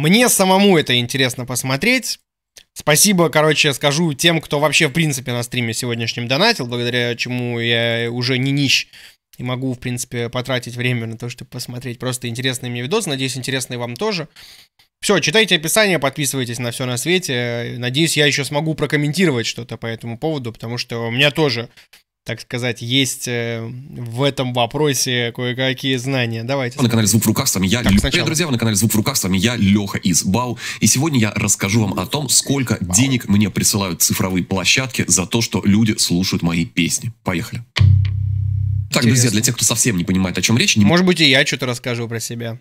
Мне самому это интересно посмотреть. Спасибо, короче, скажу тем, кто вообще, в принципе, на стриме сегодняшнем донатил, благодаря чему я уже не нищ и могу, в принципе, потратить время на то, чтобы посмотреть просто интересные мне видосы. Надеюсь, интересные вам тоже. Все, читайте описание, подписывайтесь на все на свете. Надеюсь, я еще смогу прокомментировать что-то по этому поводу, потому что у меня тоже так сказать, есть э, в этом вопросе кое-какие знания. Давайте. На канале «Звук в руках» с вами я, так, Лё... Привет, друзья, вы на канале «Звук в руках» с вами я, Леха из БАУ. И сегодня я расскажу вам о том, сколько Бау. денег мне присылают цифровые площадки за то, что люди слушают мои песни. Поехали. Так, друзья, для тех, кто совсем не понимает, о чем речь... Не... Может быть, и я что-то расскажу про себя.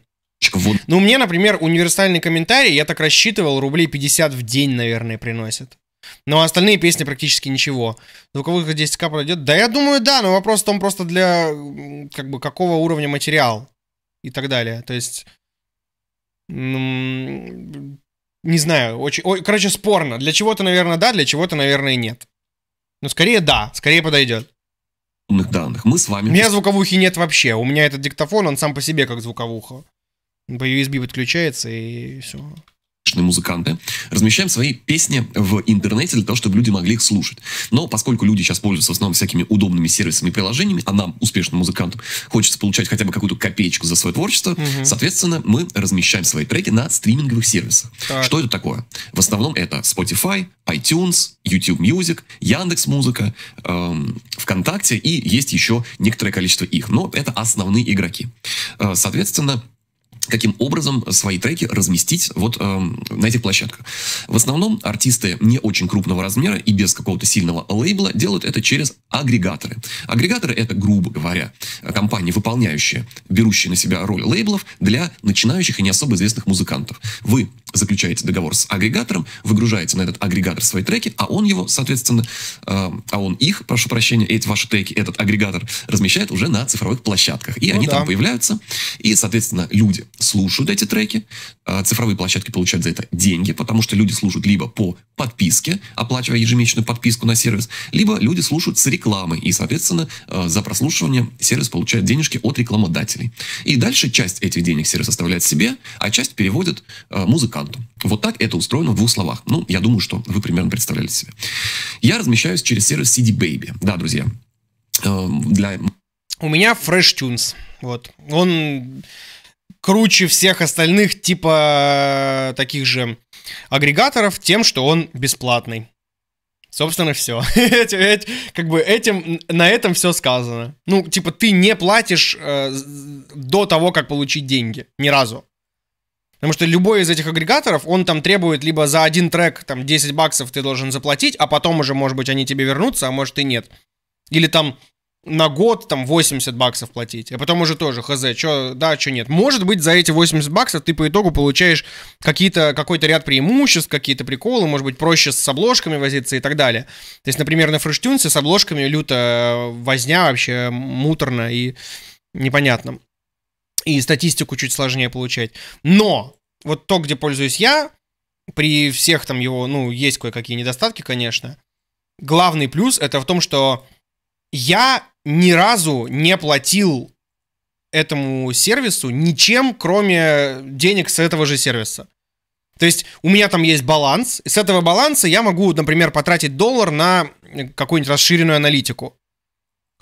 Вот. Ну, мне, например, универсальный комментарий, я так рассчитывал, рублей 50 в день, наверное, приносит. Но остальные песни практически ничего. Звуковых 10к пройдет? Да я думаю, да, но вопрос в том просто для, как бы, какого уровня материал и так далее. То есть, не знаю, очень, о, короче, спорно. Для чего-то, наверное, да, для чего-то, наверное, нет. Но скорее да, скорее подойдет. данных мы с вами... У меня звуковухи нет вообще. У меня этот диктофон, он сам по себе как звуковуха. По USB подключается и все успешные музыканты, размещаем свои песни в интернете для того, чтобы люди могли их слушать. Но поскольку люди сейчас пользуются в основном всякими удобными сервисами и приложениями, а нам, успешным музыкантам, хочется получать хотя бы какую-то копеечку за свое творчество, угу. соответственно, мы размещаем свои треки на стриминговых сервисах. Так. Что это такое? В основном это Spotify, iTunes, YouTube Music, Яндекс Музыка, эм, ВКонтакте и есть еще некоторое количество их. Но это основные игроки. Э, соответственно, каким образом свои треки разместить вот э, на этих площадках. В основном артисты не очень крупного размера и без какого-то сильного лейбла делают это через агрегаторы. Агрегаторы это, грубо говоря, компании, выполняющие, берущие на себя роль лейблов для начинающих и не особо известных музыкантов. Вы заключаете договор с агрегатором, выгружаете на этот агрегатор свои треки, а он его, соответственно, э, а он их, прошу прощения, эти ваши треки, этот агрегатор размещает уже на цифровых площадках. И ну они да. там появляются, и, соответственно, люди, слушают эти треки, а, цифровые площадки получают за это деньги, потому что люди слушают либо по подписке, оплачивая ежемесячную подписку на сервис, либо люди слушают с рекламы, и, соответственно, а, за прослушивание сервис получает денежки от рекламодателей. И дальше часть этих денег сервис оставляет себе, а часть переводит а, музыканту. Вот так это устроено в двух словах. Ну, я думаю, что вы примерно представляли себе. Я размещаюсь через сервис CD Baby. Да, друзья, эм, для... У меня Fresh Tunes. Вот. Он круче всех остальных типа э, таких же агрегаторов тем, что он бесплатный. Собственно, все. как бы этим, на этом все сказано. Ну, типа, ты не платишь э, до того, как получить деньги. Ни разу. Потому что любой из этих агрегаторов, он там требует либо за один трек, там, 10 баксов ты должен заплатить, а потом уже, может быть, они тебе вернутся, а может и нет. Или там на год там 80 баксов платить, а потом уже тоже хз, чё да, что нет. Может быть, за эти 80 баксов ты по итогу получаешь какие-то, какой-то ряд преимуществ, какие-то приколы, может быть, проще с обложками возиться и так далее. То есть, например, на фрештюнсе с обложками люто э, возня вообще муторно и непонятно. И статистику чуть сложнее получать. Но вот то, где пользуюсь я, при всех там его, ну, есть кое-какие недостатки, конечно, главный плюс это в том, что я ни разу не платил этому сервису ничем, кроме денег с этого же сервиса. То есть у меня там есть баланс, и с этого баланса я могу, например, потратить доллар на какую-нибудь расширенную аналитику.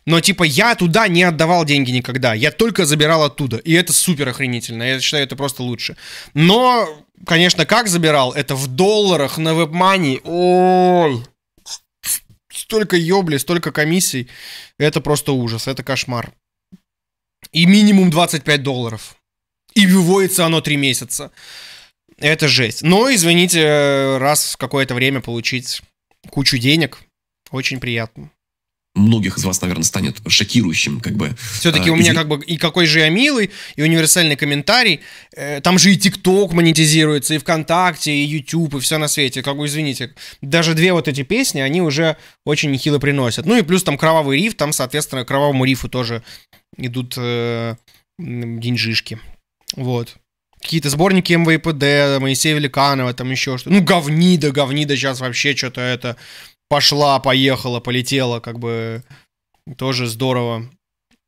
Но типа я туда не отдавал деньги никогда, я только забирал оттуда, и это супер охренительно, я считаю, это просто лучше. Но, конечно, как забирал, это в долларах на вебмани, ой, столько ёбли, столько комиссий. Это просто ужас, это кошмар. И минимум 25 долларов. И выводится оно 3 месяца. Это жесть. Но, извините, раз в какое-то время получить кучу денег, очень приятно многих из вас, наверное, станет шокирующим, как бы. Все-таки э, а, у меня как бы и какой же я милый, и универсальный комментарий. Э, там же и ТикТок монетизируется, и ВКонтакте, и ютуб и все на свете. Как бы, извините, даже две вот эти песни, они уже очень нехило приносят. Ну и плюс там Кровавый риф, там, соответственно, Кровавому рифу тоже идут э, деньжишки. Вот. Какие-то сборники МВПД, Моисея Великанова, там еще что-то. Ну, говнида, говнида сейчас вообще что-то это пошла, поехала, полетела, как бы тоже здорово.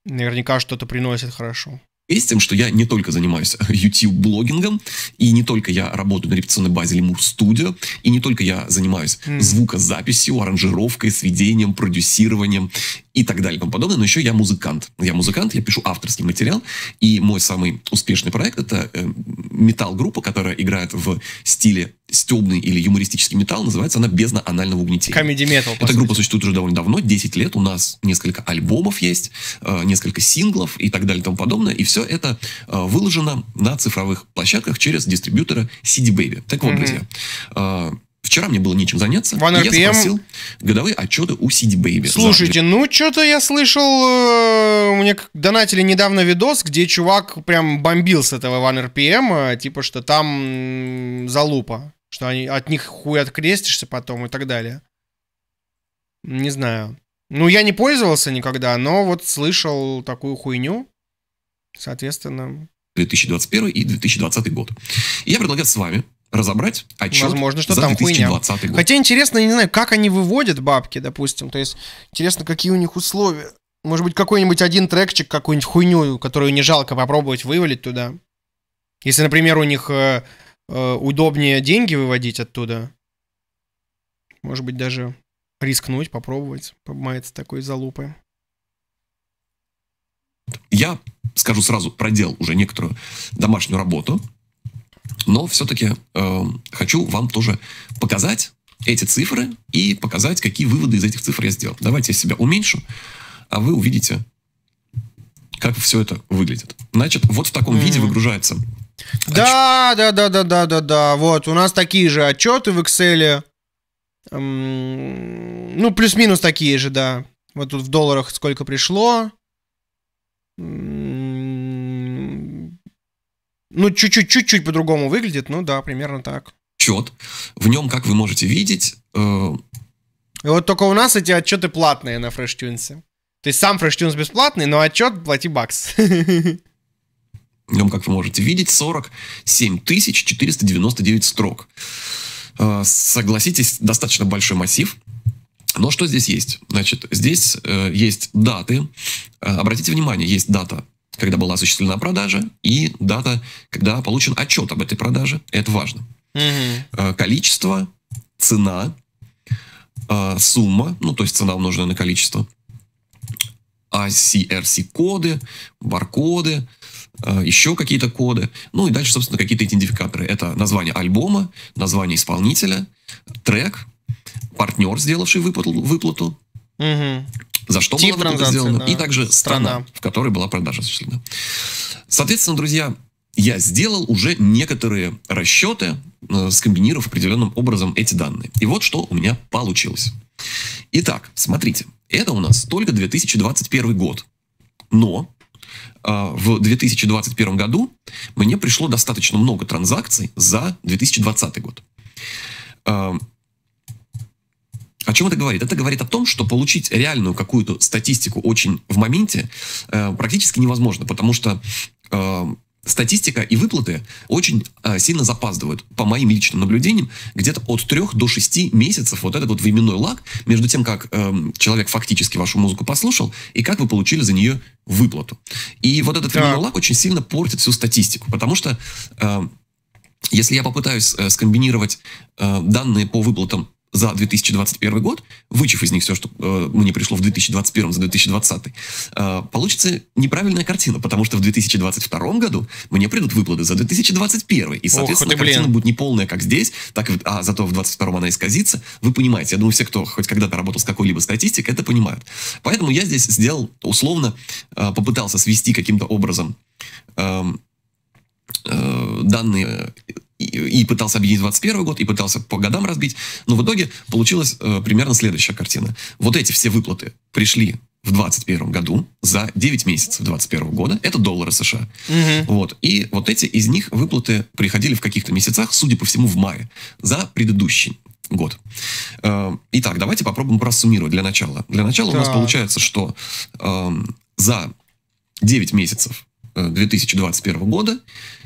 Наверняка что-то приносит хорошо Есть тем, что я не только занимаюсь YouTube-блогингом, и не только я работаю на репетиционной базе Лемур Студио, и не только я занимаюсь mm. звукозаписью, аранжировкой, сведением, продюсированием и так далее и тому подобное. Но еще я музыкант. Я музыкант, я пишу авторский материал. И мой самый успешный проект — это э, металл-группа, которая играет в стиле стебный или юмористический металл. Называется она «Бездна анального угнетения». Комеди метал. Эта группа существует уже довольно давно, 10 лет. У нас несколько альбомов есть, э, несколько синглов и так далее и тому подобное. И все это э, выложено на цифровых площадках через дистрибьютора CD Baby. Так вот, mm-hmm. друзья, Вчера мне было нечем заняться. One RPM. Я запросил годовые отчеты у CD Baby. Слушайте, ну что-то я слышал, э, мне донатили недавно видос, где чувак прям бомбил с этого One RPM, э, типа что там залупа, что они, от них хуй открестишься потом и так далее. Не знаю. Ну, я не пользовался никогда, но вот слышал такую хуйню. Соответственно, 2021 и 2020 год. И я предлагаю с вами разобрать отчет Возможно, что за там 2020 хуйня. год. Хотя интересно, я не знаю, как они выводят бабки, допустим. То есть, интересно, какие у них условия. Может быть, какой-нибудь один трекчик, какую-нибудь хуйню, которую не жалко попробовать вывалить туда. Если, например, у них э, э удобнее деньги выводить оттуда. Может быть, даже рискнуть, попробовать, помаяться такой залупы. Я скажу сразу, проделал уже некоторую домашнюю работу но все-таки э, хочу вам тоже показать эти цифры и показать, какие выводы из этих цифр я сделал. Давайте я себя уменьшу, а вы увидите, как все это выглядит. Значит, вот в таком mm-hmm. виде выгружается. Да, да, да, да, да, да, да. Вот, у нас такие же отчеты в Excel. Ну, плюс-минус такие же, да. Вот тут в долларах сколько пришло. Ну, чуть-чуть, чуть-чуть по-другому выглядит, ну да, примерно так. Счет. В нем, как вы можете видеть... Э... И вот только у нас эти отчеты платные на FreshTunes. То есть сам FreshTunes бесплатный, но отчет плати бакс. В нем, как вы можете видеть, 47 499 строк. Э, согласитесь, достаточно большой массив. Но что здесь есть? Значит, здесь э, есть даты. Э, обратите внимание, есть дата когда была осуществлена продажа, и дата, когда получен отчет об этой продаже. Это важно. Угу. Количество, цена, э, сумма, ну то есть цена умноженная на количество, ICRC-коды, баркоды, э, еще какие-то коды. Ну и дальше, собственно, какие-то идентификаторы. Это название альбома, название исполнителя, трек, партнер, сделавший выплату, выплату угу за что Тип была продажа сделана, и также страна, страна, в которой была продажа осуществлена. Соответственно, друзья, я сделал уже некоторые расчеты, э, скомбинировав определенным образом эти данные. И вот что у меня получилось. Итак, смотрите, это у нас только 2021 год. Но э, в 2021 году мне пришло достаточно много транзакций за 2020 год. Э, о чем это говорит? Это говорит о том, что получить реальную какую-то статистику очень в моменте э, практически невозможно, потому что э, статистика и выплаты очень э, сильно запаздывают, по моим личным наблюдениям, где-то от 3 до 6 месяцев вот этот вот временной лаг между тем, как э, человек фактически вашу музыку послушал и как вы получили за нее выплату. И вот этот так. временной лаг очень сильно портит всю статистику, потому что э, если я попытаюсь э, скомбинировать э, данные по выплатам за 2021 год, вычев из них все, что э, мне пришло в 2021 за 2020, э, получится неправильная картина, потому что в 2022 году мне придут выплаты за 2021, и, соответственно, Ох, картина будет не полная, как здесь, так а зато в 2022 она исказится. Вы понимаете, я думаю, все, кто хоть когда-то работал с какой-либо статистикой, это понимают. Поэтому я здесь сделал, условно, э, попытался свести каким-то образом э, э, данные и пытался объединить 21 год, и пытался по годам разбить, но в итоге получилась э, примерно следующая картина. Вот эти все выплаты пришли в 21 году за 9 месяцев 21 года. Это доллары США. Угу. Вот. И вот эти из них выплаты приходили в каких-то месяцах, судя по всему, в мае, за предыдущий год. Э, итак, давайте попробуем просуммировать для начала. Для начала да. у нас получается, что эм, э, за 9 месяцев 2021 года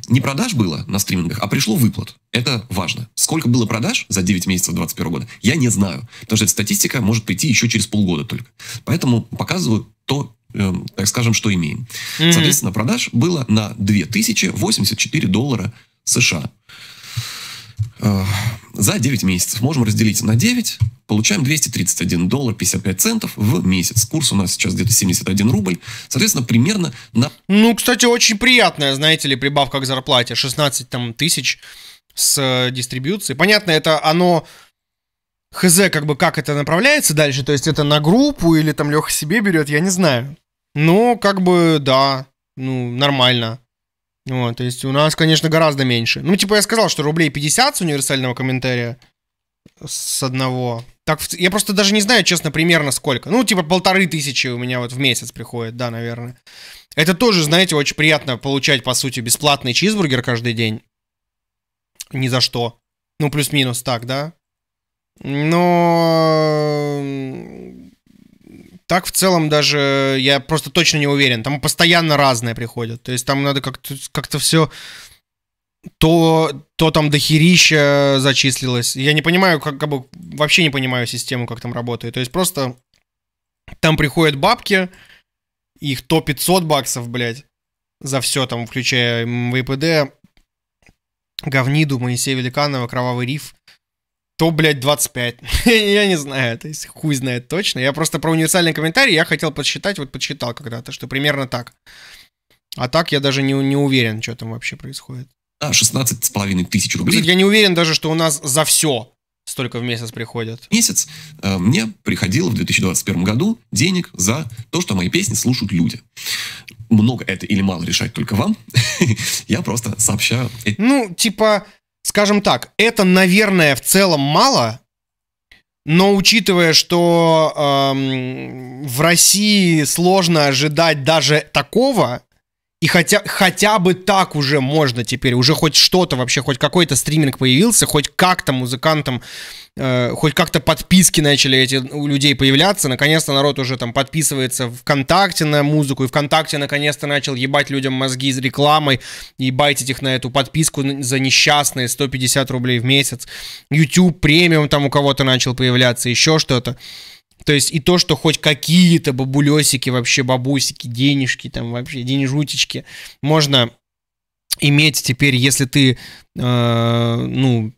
не продаж было на стримингах, а пришло выплат. Это важно. Сколько было продаж за 9 месяцев 2021 года, я не знаю. Потому что эта статистика может прийти еще через полгода только. Поэтому показываю то, э, так скажем, что имеем. Mm-hmm. Соответственно, продаж было на 2084 доллара США. Э, за 9 месяцев. Можем разделить на 9, получаем 231 доллар 55 центов в месяц. Курс у нас сейчас где-то 71 рубль. Соответственно, примерно на... Ну, кстати, очень приятная, знаете ли, прибавка к зарплате. 16 там, тысяч с э, дистрибьюции. Понятно, это оно... Хз, как бы, как это направляется дальше, то есть это на группу или там Леха себе берет, я не знаю. Но, как бы, да, ну, нормально. Вот, то есть у нас, конечно, гораздо меньше. Ну, типа я сказал, что рублей 50 с универсального комментария с одного. Так, я просто даже не знаю, честно, примерно сколько. Ну, типа полторы тысячи у меня вот в месяц приходит, да, наверное. Это тоже, знаете, очень приятно получать, по сути, бесплатный чизбургер каждый день. Ни за что. Ну, плюс-минус так, да? Но так в целом даже я просто точно не уверен. Там постоянно разные приходят. То есть там надо как-то как все то, то там дохерища зачислилось. Я не понимаю, как, как бы вообще не понимаю систему, как там работает. То есть просто там приходят бабки, их то 500 баксов, блядь, за все там, включая ВПД, Говниду, Моисея Великанова, Кровавый риф, 100, блядь, 25. я не знаю, то есть хуй знает точно. Я просто про универсальный комментарий я хотел подсчитать, вот подсчитал когда-то, что примерно так. А так я даже не, не уверен, что там вообще происходит. А, 16 с половиной тысяч рублей. Кстати, я не уверен даже, что у нас за все столько в месяц приходят. Месяц э, мне приходило в 2021 году денег за то, что мои песни слушают люди. Много это или мало решать только вам. я просто сообщаю. Ну, типа, Скажем так, это, наверное, в целом мало, но учитывая, что эм, в России сложно ожидать даже такого, и хотя, хотя бы так уже можно теперь, уже хоть что-то вообще, хоть какой-то стриминг появился, хоть как-то музыкантам Э, хоть как-то подписки начали эти у людей появляться, наконец-то народ уже там подписывается ВКонтакте на музыку, и ВКонтакте наконец-то начал ебать людям мозги с рекламой и байтить их на эту подписку за несчастные 150 рублей в месяц. YouTube премиум там у кого-то начал появляться, еще что-то. То есть и то, что хоть какие-то бабулесики, вообще бабусики, денежки, там вообще денежутички можно иметь теперь, если ты, э, ну,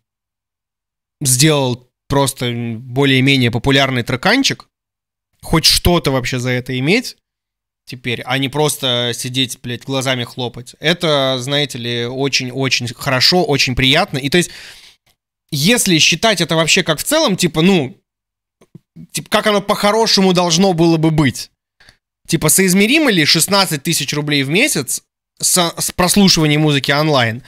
сделал просто более-менее популярный треканчик, хоть что-то вообще за это иметь, теперь, а не просто сидеть, блядь, глазами хлопать. Это, знаете ли, очень-очень хорошо, очень приятно. И то есть, если считать это вообще как в целом, типа, ну, типа, как оно по-хорошему должно было бы быть. Типа, соизмеримо ли 16 тысяч рублей в месяц со, с прослушиванием музыки онлайн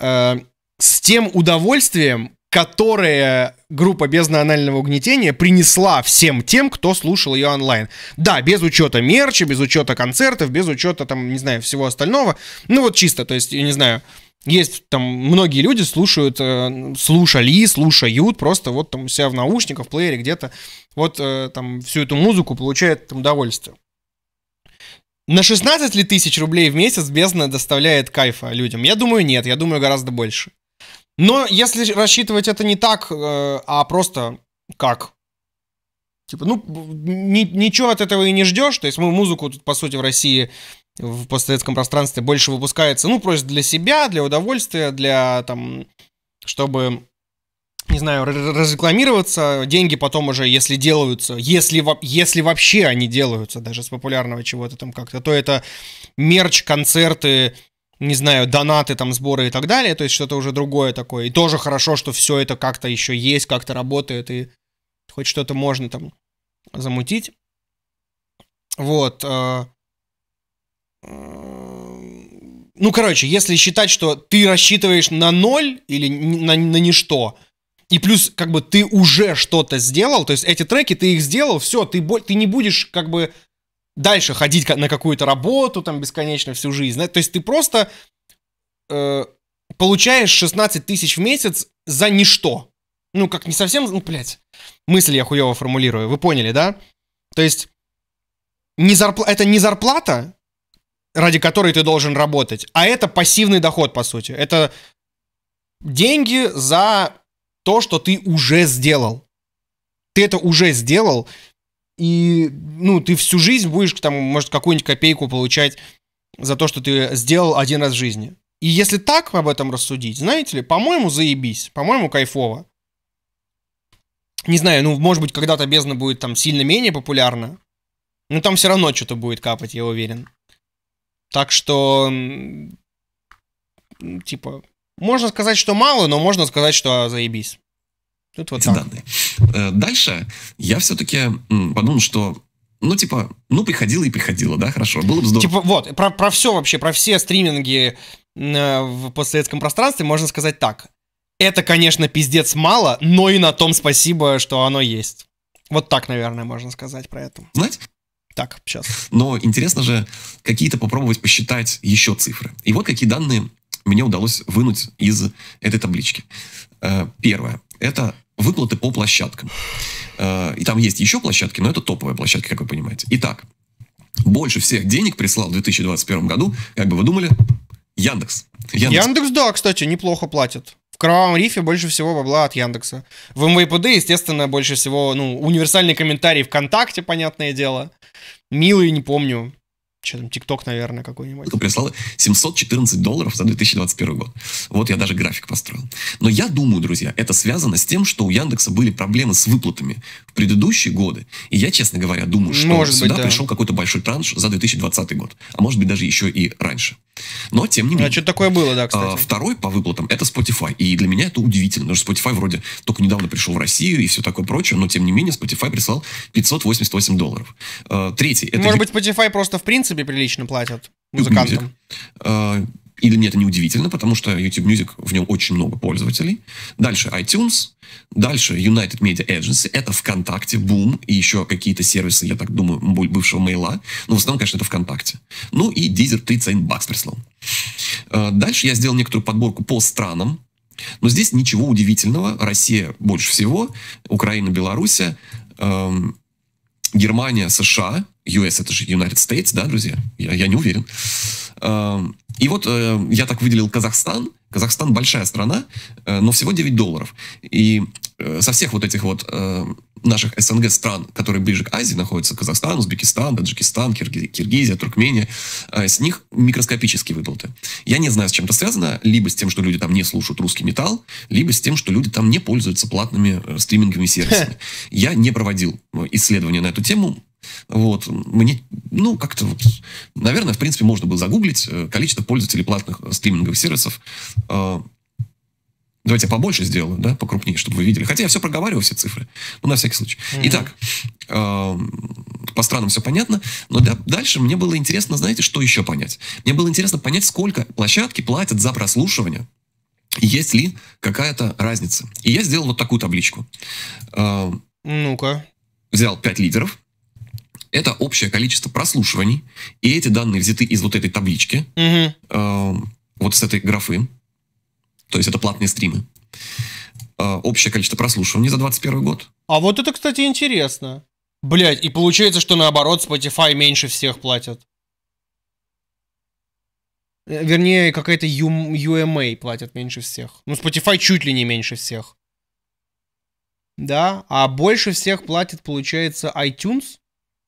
э, с тем удовольствием, которые группа «Бездна анального угнетения» принесла всем тем, кто слушал ее онлайн. Да, без учета мерча, без учета концертов, без учета там, не знаю, всего остального. Ну вот чисто, то есть, я не знаю, есть там многие люди слушают, э, слушали, слушают просто вот там у себя в наушниках, в плеере где-то, вот э, там всю эту музыку получают там удовольствие. На 16 ли тысяч рублей в месяц бездна доставляет кайфа людям? Я думаю, нет, я думаю, гораздо больше. Но если рассчитывать это не так, э, а просто как? Типа, ну, ни, ничего от этого и не ждешь. То есть мы музыку тут, по сути, в России в постсоветском пространстве больше выпускается, ну, просто для себя, для удовольствия, для, там, чтобы, не знаю, разрекламироваться. Деньги потом уже, если делаются, если, если вообще они делаются, даже с популярного чего-то там как-то, то это мерч, концерты, не знаю, донаты, там, сборы и так далее, то есть что-то уже другое такое. И тоже хорошо, что все это как-то еще есть, как-то работает, и хоть что-то можно там замутить. Вот. Э, э, ну, короче, если считать, что ты рассчитываешь на ноль или на, на ничто, и плюс, как бы, ты уже что-то сделал, то есть эти треки, ты их сделал, все, ты, ты не будешь, как бы, дальше ходить на какую-то работу там бесконечно всю жизнь. То есть ты просто э, получаешь 16 тысяч в месяц за ничто. Ну, как не совсем, ну, блядь, мысль я хуево формулирую, вы поняли, да? То есть не зарпла... это не зарплата, ради которой ты должен работать, а это пассивный доход, по сути. Это деньги за то, что ты уже сделал. Ты это уже сделал, и, ну, ты всю жизнь будешь, там, может, какую-нибудь копейку получать за то, что ты сделал один раз в жизни. И если так об этом рассудить, знаете ли, по-моему, заебись, по-моему, кайфово. Не знаю, ну, может быть, когда-то бездна будет там сильно менее популярна, но там все равно что-то будет капать, я уверен. Так что, типа, можно сказать, что мало, но можно сказать, что заебись. Тут вот эти так. данные. Э, дальше я все-таки подумал, что ну, типа, ну, приходило и приходило, да, хорошо, было бы здорово. Типа, вот, про, про все вообще, про все стриминги э, в постсоветском пространстве можно сказать так. Это, конечно, пиздец мало, но и на том спасибо, что оно есть. Вот так, наверное, можно сказать про это. Знаете? Так, сейчас. Но интересно же какие-то попробовать посчитать еще цифры. И вот какие данные мне удалось вынуть из этой таблички. Э, первое. Это выплаты по площадкам. Э, и там есть еще площадки, но это топовые площадки, как вы понимаете. Итак, больше всех денег прислал в 2021 году, как бы вы думали, Яндекс. Яндекс, Яндекс да, кстати, неплохо платит. В Кровавом рифе больше всего бабла от Яндекса. В МВПД, естественно, больше всего, ну, универсальный комментарий ВКонтакте, понятное дело. Милый, не помню что там, ТикТок, наверное, какой-нибудь. Кто прислал 714 долларов за 2021 год. Вот я даже график построил. Но я думаю, друзья, это связано с тем, что у Яндекса были проблемы с выплатами в предыдущие годы. И я, честно говоря, думаю, что может сюда быть, да. пришел какой-то большой транш за 2020 год. А может быть, даже еще и раньше. Но, тем не а менее. А что такое было, да, а, кстати. Второй по выплатам – это Spotify. И для меня это удивительно, потому что Spotify вроде только недавно пришел в Россию и все такое прочее, но, тем не менее, Spotify прислал 588 долларов. Э, третий – это... Может быть, Spotify просто, в принципе, себе прилично платят музыкантам. Или а, мне это неудивительно, потому что YouTube Music, в нем очень много пользователей. Дальше iTunes, дальше United Media Agency, это ВКонтакте, Boom и еще какие-то сервисы, я так думаю, бывшего мейла. Но ну, в основном, конечно, это ВКонтакте. Ну и Deezer 31 бакс прислал. Дальше я сделал некоторую подборку по странам. Но здесь ничего удивительного. Россия больше всего, Украина, Беларусь. Германия, США, US это же United States, да, друзья? Я, я не уверен. Эм, и вот э, я так выделил Казахстан, Казахстан большая страна, э, но всего 9 долларов. И э, со всех вот этих вот э, наших СНГ стран, которые ближе к Азии находятся, Казахстан, Узбекистан, Таджикистан, Киргизия, Туркмения, с них микроскопические выплаты. Я не знаю, с чем это связано, либо с тем, что люди там не слушают русский металл, либо с тем, что люди там не пользуются платными стриминговыми сервисами. Я не проводил исследования на эту тему, вот. Мне, ну, как-то вот, наверное, в принципе, можно было загуглить э, количество пользователей платных э, стриминговых сервисов. Э, давайте я побольше сделаю, да, покрупнее, чтобы вы видели. Хотя я все проговариваю, все цифры. Ну, на всякий случай. Mm-hmm. Итак, по странам все понятно. Но да, дальше мне было интересно, знаете, что еще понять? Мне было интересно понять, сколько площадки платят за прослушивание. Есть ли какая-то разница? И я сделал вот такую табличку. Ну-ка. Взял 5 лидеров, это общее количество прослушиваний, и эти данные взяты из вот этой таблички, угу. э, вот с этой графы, то есть это платные стримы. Э, общее количество прослушиваний за 21 год. А вот это, кстати, интересно. Блять, и получается, что наоборот Spotify меньше всех платят. Э, вернее, какая-то UMA платят меньше всех. Ну, Spotify чуть ли не меньше всех. Да, а больше всех платит, получается, iTunes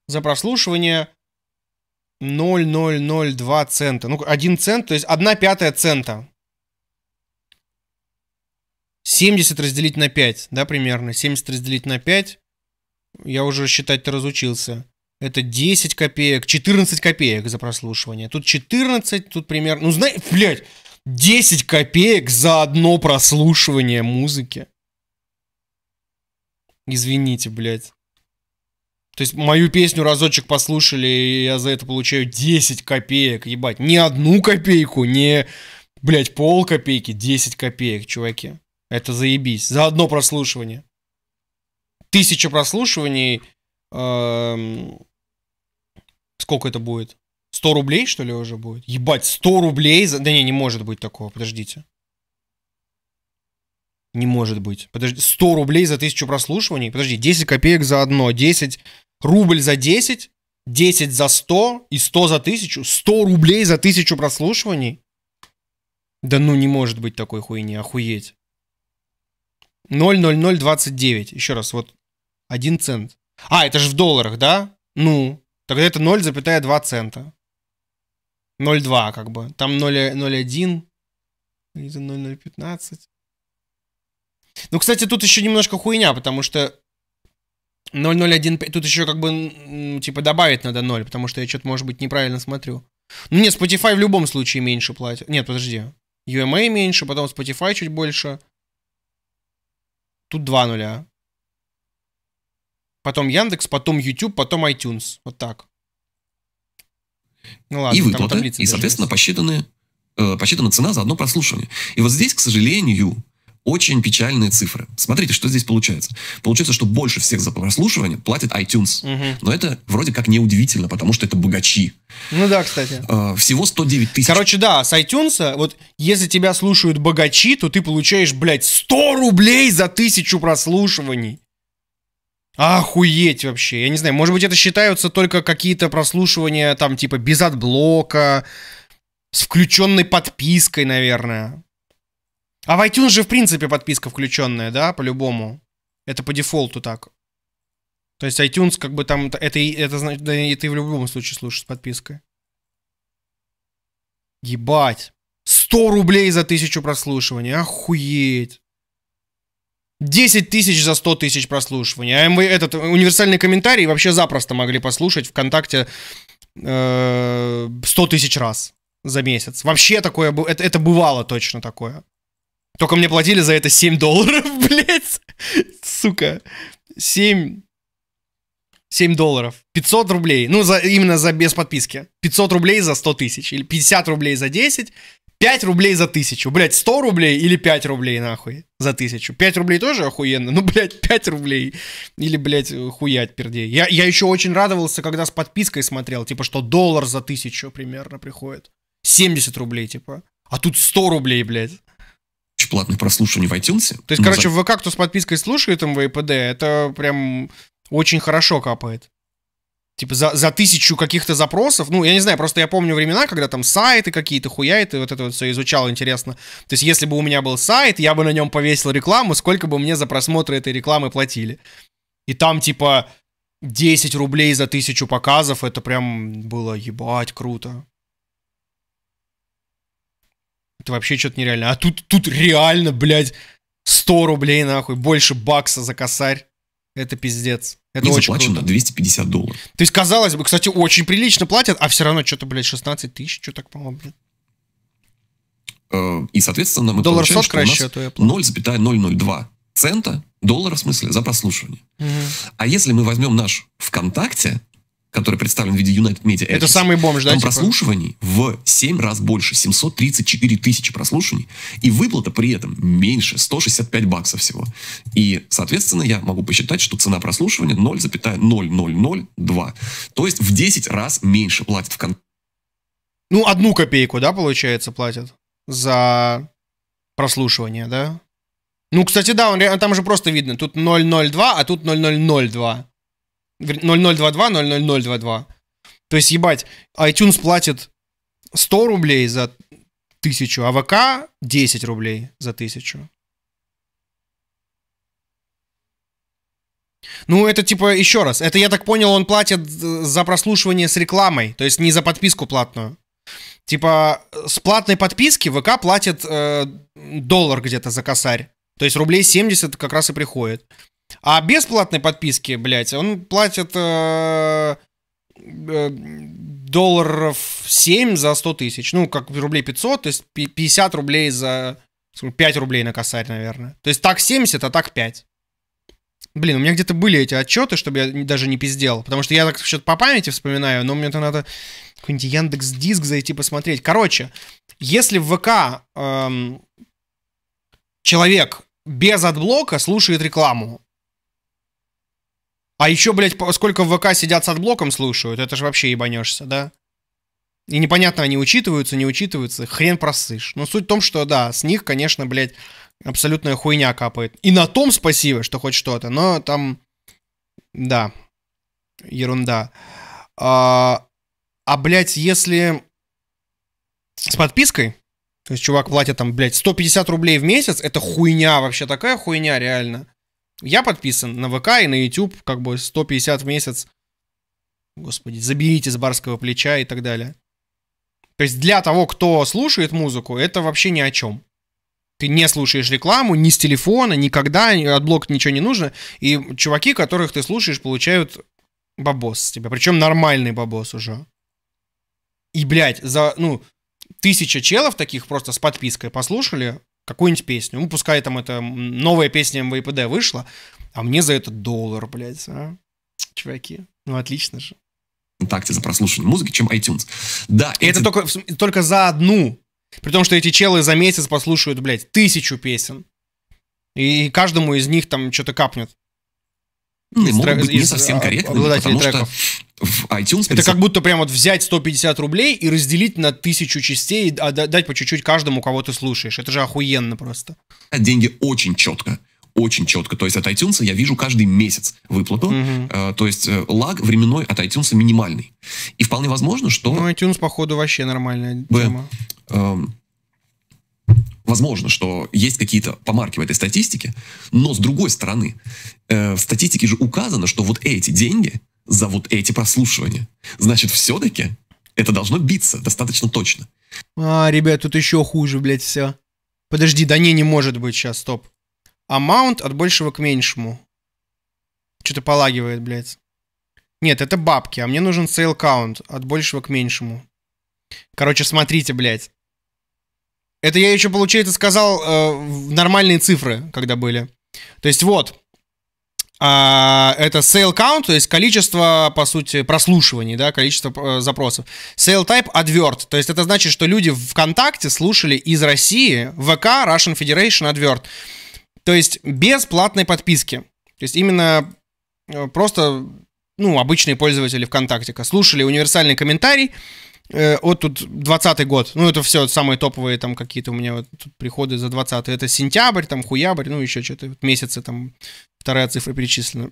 за прослушивание 0,002 цента. Ну, 1 цент, то есть 1 пятая цента. 70 разделить на 5, да, примерно. 70 разделить на 5. Я уже считать-то разучился. Это 10 копеек, 14 копеек за прослушивание. Тут 14, тут примерно... Ну, знаете, блядь, 10 копеек за одно прослушивание музыки. Извините, блядь. То есть мою песню разочек послушали, и я за это получаю 10 копеек, ебать. Не одну копейку, не, блядь, пол копейки, 10 копеек, чуваки. Это заебись. За одно прослушивание. Тысяча прослушиваний. Эм... Сколько это будет? 100 рублей, что ли, уже будет? Ебать, 100 рублей? За... Да не, не может быть такого, подождите. Не может быть. Подожди, 100 рублей за тысячу прослушиваний? Подожди, 10 копеек за одно, 10... Рубль за 10, 10 за 100 и 100 за 1000. 100 рублей за 1000 прослушиваний? Да ну не может быть такой хуйни, охуеть. 0,0029. Еще раз, вот 1 цент. А, это же в долларах, да? Ну, тогда это 0,2 цента. 0,2 как бы. Там 0,1 или 0,015. Ну, кстати, тут еще немножко хуйня, потому что 0,015, тут еще как бы, типа, добавить надо 0, потому что я что-то, может быть, неправильно смотрю. Ну нет, Spotify в любом случае меньше платит. Нет, подожди. UMA меньше, потом Spotify чуть больше. Тут два нуля. Потом Яндекс, потом YouTube, потом iTunes. Вот так. Ну ладно, и выплаты, и, соответственно, есть. посчитаны, э, посчитана цена за одно прослушивание. И вот здесь, к сожалению, очень печальные цифры. Смотрите, что здесь получается. Получается, что больше всех за прослушивание платит iTunes. Угу. Но это вроде как неудивительно, потому что это богачи. Ну да, кстати. А, всего 109 тысяч. Короче, да, с iTunes, вот если тебя слушают богачи, то ты получаешь, блядь, 100 рублей за тысячу прослушиваний. Охуеть вообще. Я не знаю, может быть, это считаются только какие-то прослушивания, там, типа, без отблока, с включенной подпиской, наверное. А в iTunes же, в принципе, подписка включенная, да, по-любому. Это по дефолту так. То есть iTunes, как бы там, это, это значит, да и ты в любом случае слушаешь с подпиской. Ебать. 100 рублей за тысячу прослушиваний, охуеть. 10 тысяч за 100 тысяч прослушиваний. А мы этот универсальный комментарий вообще запросто могли послушать ВКонтакте э, 100 тысяч раз за месяц. Вообще такое, это, это бывало точно такое. Только мне платили за это 7 долларов, блядь. Сука. 7... 7 долларов. 500 рублей. Ну, за, именно за без подписки. 500 рублей за 100 тысяч. Или 50 рублей за 10. 5 рублей за тысячу. Блять, 100 рублей или 5 рублей, нахуй, за тысячу. 5 рублей тоже охуенно. Ну, блядь, 5 рублей. Или, блядь, хуять, пердей. Я, я еще очень радовался, когда с подпиской смотрел. Типа, что доллар за тысячу примерно приходит. 70 рублей, типа. А тут 100 рублей, блядь платных прослушиваний в iTunes. То есть, короче, за... в ВК, кто с подпиской слушает МВПД, это прям очень хорошо капает. Типа за, за тысячу каких-то запросов. Ну, я не знаю, просто я помню времена, когда там сайты какие-то хуяет, и вот это вот все изучало интересно. То есть, если бы у меня был сайт, я бы на нем повесил рекламу, сколько бы мне за просмотры этой рекламы платили. И там, типа, 10 рублей за тысячу показов, это прям было ебать круто это вообще что-то нереально. А тут, тут реально, блядь, 100 рублей, нахуй, больше бакса за косарь. Это пиздец. Это и очень заплачено круто. 250 долларов. То есть, казалось бы, кстати, очень прилично платят, а все равно что-то, блядь, 16 тысяч, что так, по-моему, блядь. Э, и, соответственно, мы Доллар получаем, что у нас 0,002 цента, доллара в смысле, за прослушивание. Угу. А если мы возьмем наш ВКонтакте, который представлен в виде United Media. Agency, самый бомж, да? Там типа? прослушиваний в 7 раз больше, 734 тысячи прослушиваний, и выплата при этом меньше, 165 баксов всего. И, соответственно, я могу посчитать, что цена прослушивания 0,0002. То есть в 10 раз меньше платят в кон... Ну, одну копейку, да, получается, платят за прослушивание, да? Ну, кстати, да, он, там же просто видно, тут 002, а тут 0002. 0022, 00022. То есть, ебать, iTunes платит 100 рублей за тысячу, а ВК 10 рублей за тысячу. Ну, это типа, еще раз, это, я так понял, он платит э, за прослушивание с рекламой, то есть не за подписку платную. Типа, с платной подписки ВК платит э, доллар где-то за косарь. То есть рублей 70 как раз и приходит. А без платной подписки, блядь, он платит э, э, долларов 7 за 100 тысяч. Ну, как рублей 500, то есть 50 рублей за... 5 рублей на косарь, наверное. То есть так 70, а так 5. Блин, у меня где-то были эти отчеты, чтобы я даже не пиздел. Потому что я так что-то по памяти вспоминаю, но мне-то надо какой-нибудь Яндекс Диск зайти посмотреть. Короче, если в ВК эм, человек без отблока слушает рекламу, а еще, блядь, сколько в ВК сидят с отблоком слушают, это же вообще ебанешься, да? И непонятно, они учитываются, не учитываются, хрен просышь. Но суть в том, что да, с них, конечно, блядь, абсолютная хуйня капает. И на том спасибо, что хоть что-то, но там, да, ерунда. А, а блядь, если с подпиской, то есть чувак платит там, блядь, 150 рублей в месяц, это хуйня вообще, такая хуйня реально. Я подписан на ВК и на YouTube, как бы 150 в месяц. Господи, заберите с барского плеча и так далее. То есть для того, кто слушает музыку, это вообще ни о чем. Ты не слушаешь рекламу, ни с телефона, никогда, от блок ничего не нужно. И чуваки, которых ты слушаешь, получают бабос с тебя. Причем нормальный бабос уже. И, блядь, за, ну, тысяча челов таких просто с подпиской послушали, какую-нибудь песню. Ну, пускай там это новая песня МВПД вышла, а мне за это доллар, блядь, а? Чуваки, ну отлично же. ВКонтакте за прослушивание музыки, чем iTunes. Да, и эти... это только, только за одну. При том, что эти челы за месяц послушают, блядь, тысячу песен. И каждому из них там что-то капнет не ну, могут быть не совсем а, корректными, потому треков. что в iTunes... Это 50... как будто прям вот взять 150 рублей и разделить на тысячу частей, а дать по чуть-чуть каждому, кого ты слушаешь. Это же охуенно просто. А деньги очень четко очень четко. То есть от iTunes я вижу каждый месяц выплату. Угу. Э, то есть э, лаг временной от iTunes минимальный. И вполне возможно, что... Ну, iTunes, походу, вообще нормальная Б, тема. Э, Возможно, что есть какие-то помарки в этой статистике, но с другой стороны, э, в статистике же указано, что вот эти деньги за вот эти прослушивания. Значит, все-таки это должно биться достаточно точно. А, ребят, тут еще хуже, блядь, все. Подожди, да не, не может быть сейчас, стоп. Амаунт от большего к меньшему. Что-то полагивает, блядь. Нет, это бабки, а мне нужен сейл каунт от большего к меньшему. Короче, смотрите, блядь. Это я еще, получается, сказал э, нормальные цифры, когда были. То есть вот, э, это sale count, то есть количество, по сути, прослушиваний, да, количество э, запросов. Sale type advert, то есть это значит, что люди ВКонтакте слушали из России ВК Russian Federation advert. То есть без платной подписки. То есть именно э, просто, ну, обычные пользователи ВКонтактика слушали универсальный комментарий, Э, вот тут 20 год, ну это все самые топовые там какие-то у меня вот приходы за 20 Это сентябрь, там хуябрь, ну еще что-то, вот месяцы там вторая цифра перечислена.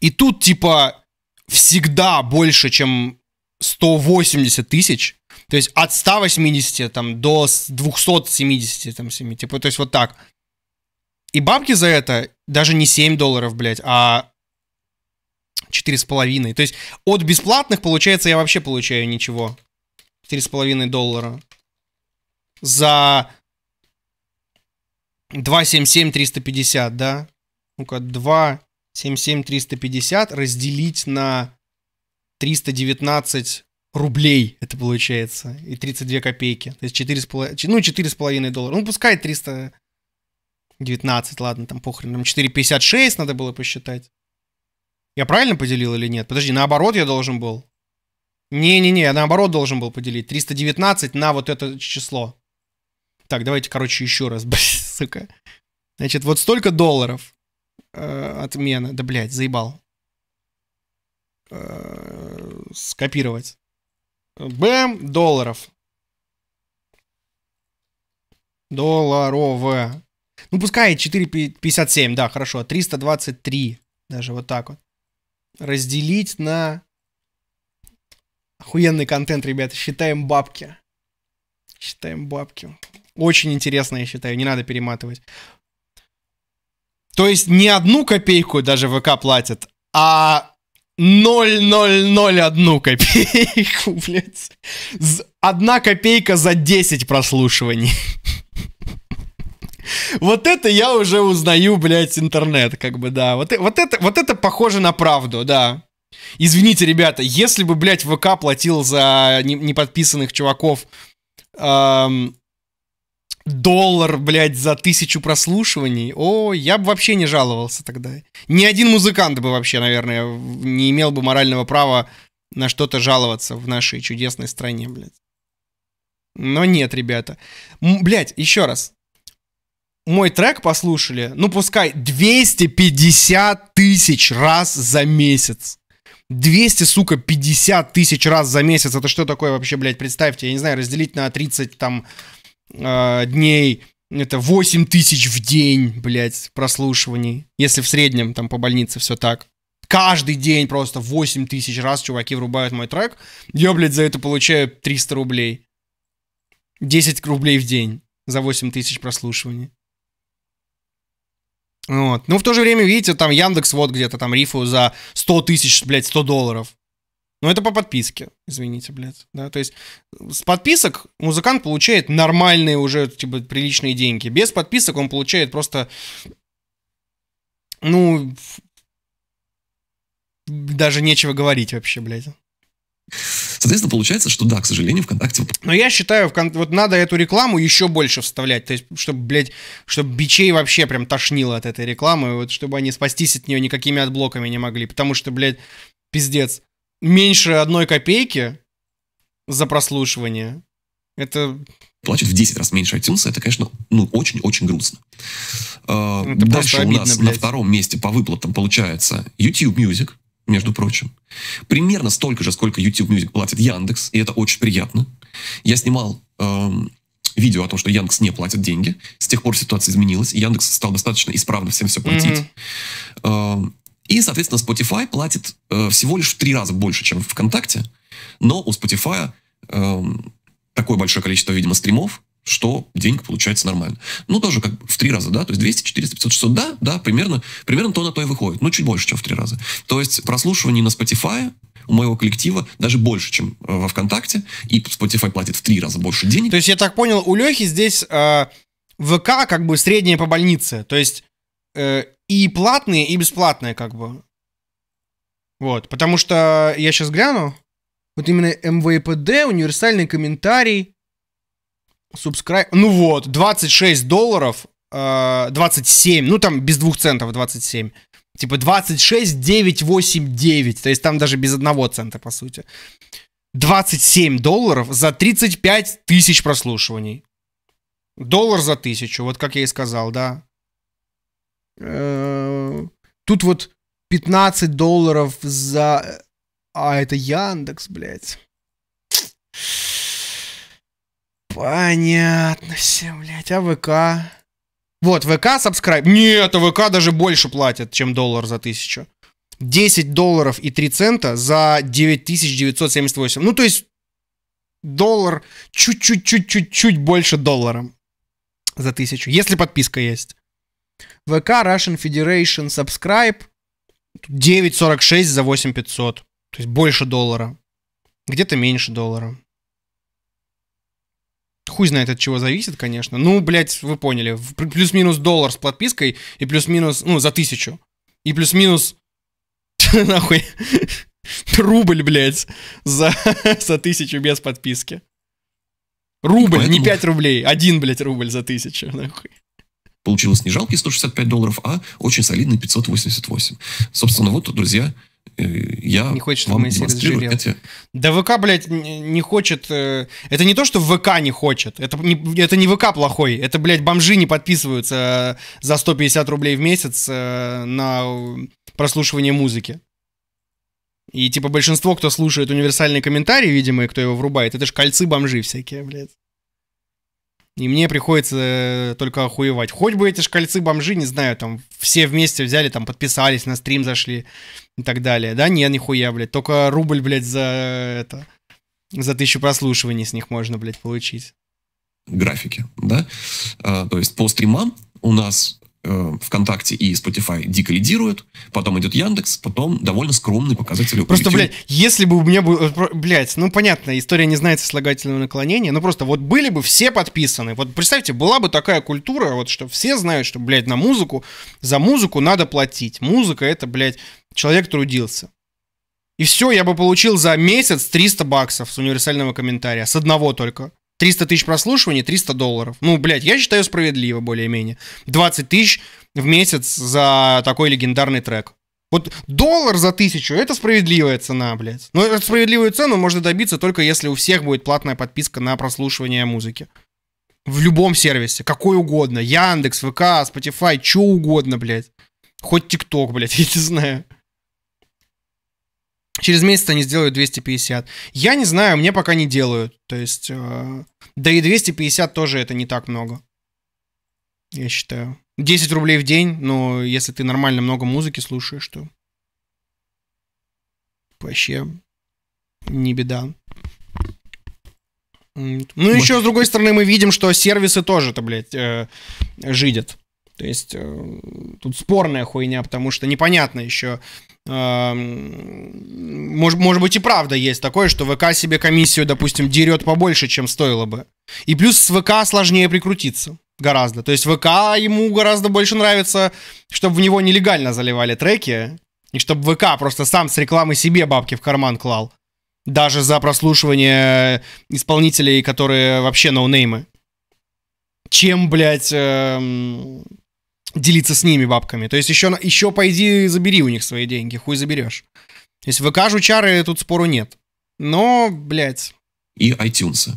И тут типа всегда больше, чем 180 тысяч, то есть от 180 там, до 270 там, 7, типа, то есть вот так. И бабки за это даже не 7 долларов, блядь, а четыре с половиной. То есть от бесплатных, получается, я вообще получаю ничего. Четыре с половиной доллара. За 277 350, да? Ну-ка, 277 350 разделить на 319 рублей это получается. И 32 копейки. То есть 4,5, ну 4,5 доллара. Ну пускай 319, ладно, там похрен. Там 4,56 надо было посчитать. Я правильно поделил или нет? Подожди, наоборот я должен был. Не-не-не, я наоборот должен был поделить. 319 на вот это число. Так, давайте, короче, еще раз, сука. Значит, вот столько долларов э, отмена. Да, блядь, заебал. Э, скопировать. Бэм, долларов. Долларовая. Ну, пускай 4,57, да, хорошо. 323. Даже вот так вот разделить на охуенный контент, ребята. Считаем бабки. Считаем бабки. Очень интересно, я считаю, не надо перематывать. То есть не одну копейку даже ВК платят, а 0,001 копейку, блядь. Одна копейка за 10 прослушиваний. Вот это я уже узнаю, блядь, интернет, как бы, да. Вот, э, вот, это, вот это похоже на правду, да. Извините, ребята, если бы, блядь, ВК платил за неподписанных не чуваков эм, доллар, блядь, за тысячу прослушиваний, о, я бы вообще не жаловался тогда. Ни один музыкант бы вообще, наверное, не имел бы морального права на что-то жаловаться в нашей чудесной стране, блядь. Но нет, ребята. М блядь, еще раз мой трек послушали, ну пускай 250 тысяч раз за месяц. 200, сука, 50 тысяч раз за месяц. Это что такое вообще, блядь, представьте? Я не знаю, разделить на 30 там э, дней. Это 8 тысяч в день, блядь, прослушиваний. Если в среднем там по больнице все так. Каждый день просто 8 тысяч раз чуваки врубают мой трек. Я, блядь, за это получаю 300 рублей. 10 рублей в день за 8 тысяч прослушиваний. Вот. Но ну, в то же время, видите, там Яндекс вот где-то там рифу за 100 тысяч, блядь, 100 долларов. Ну, это по подписке, извините, блядь. Да, то есть э, с подписок музыкант получает нормальные уже, типа, приличные деньги. Без подписок он получает просто, ну, даже нечего говорить вообще, блядь. Соответственно, получается, что да, к сожалению, ВКонтакте... Но я считаю, вот надо эту рекламу еще больше вставлять, то есть, чтобы, блядь, чтобы бичей вообще прям тошнило от этой рекламы, вот чтобы они спастись от нее никакими отблоками не могли, потому что, блядь, пиздец, меньше одной копейки за прослушивание, это... Платят в 10 раз меньше iTunes, это, конечно, ну, очень-очень грустно. А, это Дальше у нас обидно, на втором месте по выплатам получается YouTube Music, между прочим. Примерно столько же, сколько YouTube Music платит Яндекс, и это очень приятно. Я снимал эм, видео о том, что Яндекс не платит деньги. С тех пор ситуация изменилась, Яндекс стал достаточно исправно всем все платить. Mm-hmm. Эм, и, соответственно, Spotify платит э, всего лишь в три раза больше, чем ВКонтакте, но у Spotify эм, такое большое количество, видимо, стримов, что денег получается нормально. Ну, тоже как в три раза, да, то есть 200, 400, 500, 600, да, да, примерно, примерно то на то и выходит, ну, чуть больше, чем в три раза. То есть прослушивание на Spotify у моего коллектива даже больше, чем э, во ВКонтакте, и Spotify платит в три раза больше денег. То есть я так понял, у Лехи здесь э, ВК как бы средняя по больнице, то есть э, и платные, и бесплатные как бы. Вот, потому что я сейчас гляну, вот именно МВПД, универсальный комментарий, Субскрайб. Ну вот, 26 долларов, 27, э, ну там без двух центов 27. Типа 26, 9, 8, 9. То есть там даже без одного цента, по сути. 27 долларов за 35 тысяч прослушиваний. Доллар за тысячу, вот как я и сказал, да. Э, тут вот 15 долларов за... А, это Яндекс, блядь. Понятно все, блядь. А ВК? Вот, ВК subscribe. Нет, а ВК даже больше платят, чем доллар за тысячу. 10 долларов и 3 цента за 9978. Ну, то есть доллар чуть-чуть-чуть-чуть-чуть больше доллара за тысячу, если подписка есть. ВК Russian Federation Subscribe 9.46 за 8500. То есть больше доллара. Где-то меньше доллара. Хуй знает, от чего зависит, конечно. Ну, блядь, вы поняли. Плюс-минус доллар с подпиской и плюс-минус, ну, за тысячу. И плюс-минус, нахуй, рубль, блядь, за, за тысячу без подписки. Рубль, Поэтому... не 5 рублей, один, блядь, рубль за тысячу, нахуй. Получилось не жалкие 165 долларов, а очень солидный 588. Собственно, вот, друзья, Э, я не хочет вам демонстрирую эти... Да ВК, блядь, не хочет... Э, это не то, что ВК не хочет. Это не, это не ВК плохой. Это, блядь, бомжи не подписываются э, за 150 рублей в месяц на прослушивание музыки. И, типа, большинство, кто слушает универсальный комментарий, видимо, и кто его врубает, это же кольцы бомжи всякие, блядь. И мне приходится э, только охуевать. Хоть бы эти шкальцы-бомжи, не знаю, там, все вместе взяли, там, подписались, на стрим зашли и так далее. Да, не, нихуя, блядь. Только рубль, блядь, за э, это... За тысячу прослушиваний с них можно, блядь, получить. Графики, да? А, то есть по стримам у нас Э, ВКонтакте и Spotify дико лидируют, потом идет Яндекс, потом довольно скромный показатель. Просто, YouTube. блядь, если бы у меня был, э, блядь, ну понятно, история не знает сослагательного наклонения, но просто вот были бы все подписаны. Вот представьте, была бы такая культура, вот что все знают, что, блядь, на музыку, за музыку надо платить. Музыка это, блядь, человек трудился. И все, я бы получил за месяц 300 баксов с универсального комментария, с одного только. 300 тысяч прослушиваний, 300 долларов. Ну, блядь, я считаю справедливо более-менее. 20 тысяч в месяц за такой легендарный трек. Вот доллар за тысячу — это справедливая цена, блядь. Но ну, эту справедливую цену можно добиться только если у всех будет платная подписка на прослушивание музыки. В любом сервисе, какой угодно. Яндекс, ВК, Spotify, что угодно, блядь. Хоть ТикТок, блядь, я не знаю. Через месяц они сделают 250. Я не знаю, мне пока не делают. То есть, э, да и 250 тоже это не так много. Я считаю. 10 рублей в день, но если ты нормально много музыки слушаешь, то вообще не беда. Ну, Может... еще, с другой стороны, мы видим, что сервисы тоже-то, блядь, э, жидят. То есть э, тут спорная хуйня, потому что непонятно еще, может, может быть и правда есть такое, что ВК себе комиссию, допустим, дерет побольше, чем стоило бы. И плюс с ВК сложнее прикрутиться гораздо. То есть ВК ему гораздо больше нравится, чтобы в него нелегально заливали треки, и чтобы ВК просто сам с рекламы себе бабки в карман клал. Даже за прослушивание исполнителей, которые вообще ноунеймы. Чем, блядь, эм, делиться с ними бабками. То есть еще, еще пойди забери у них свои деньги, хуй заберешь. То есть ВК жучары тут спору нет. Но, блядь. И iTunes.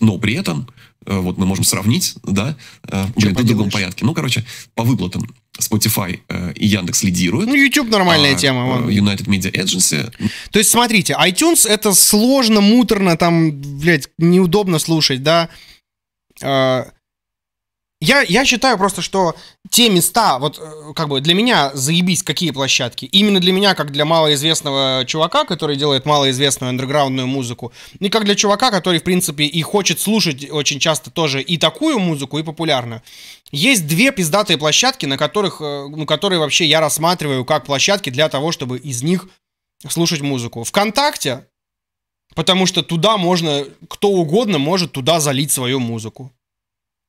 Но при этом, э, вот мы можем сравнить, да, э, Что в другом порядке. Ну, короче, по выплатам Spotify э, и Яндекс лидируют. Ну, YouTube нормальная а, тема. United Media Agency. То есть, смотрите, iTunes это сложно, муторно, там, блядь, неудобно слушать, да. А, я, я считаю просто, что те места, вот э, как бы для меня заебись, какие площадки. Именно для меня, как для малоизвестного чувака, который делает малоизвестную андерграундную музыку, и как для чувака, который, в принципе, и хочет слушать очень часто тоже и такую музыку, и популярную. Есть две пиздатые площадки, на которых, э, ну, которые вообще я рассматриваю как площадки для того, чтобы из них слушать музыку. Вконтакте, потому что туда можно, кто угодно может туда залить свою музыку.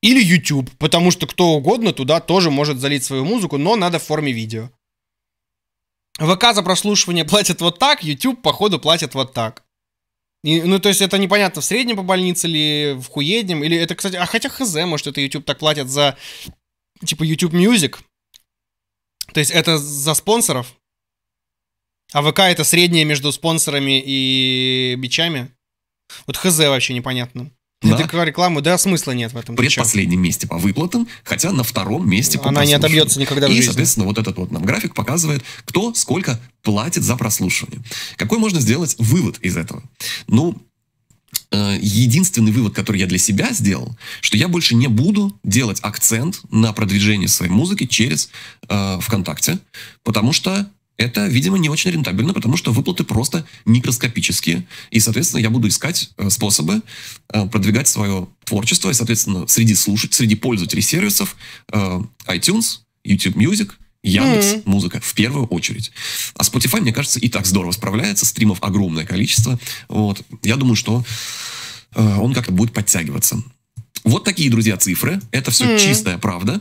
Или YouTube, потому что кто угодно туда тоже может залить свою музыку, но надо в форме видео. ВК за прослушивание платят вот так, YouTube, походу, платят вот так. И, ну, то есть это непонятно, в среднем по больнице или в хуеднем, или это, кстати, а хотя хз, может, это YouTube так платят за, типа, YouTube Music. То есть это за спонсоров. А ВК это среднее между спонсорами и бичами. Вот хз вообще непонятно. Да. Это рекламу, да, смысла нет в этом. Предпоследнем месте по выплатам, хотя на втором месте по Она не отобьется никогда в И, жизни. соответственно, вот этот вот нам график показывает, кто сколько платит за прослушивание. Какой можно сделать вывод из этого? Ну, э, единственный вывод, который я для себя сделал, что я больше не буду делать акцент на продвижение своей музыки через э, ВКонтакте, потому что это, видимо, не очень рентабельно, потому что выплаты просто микроскопические. И, соответственно, я буду искать э, способы э, продвигать свое творчество. И, соответственно, среди слушателей, среди пользователей сервисов э, iTunes, YouTube Music, Яндекс, mm-hmm. музыка в первую очередь. А Spotify, мне кажется, и так здорово справляется. Стримов огромное количество. Вот. Я думаю, что он как-то будет подтягиваться. Вот такие, друзья, цифры. Это все mm-hmm. чистая правда.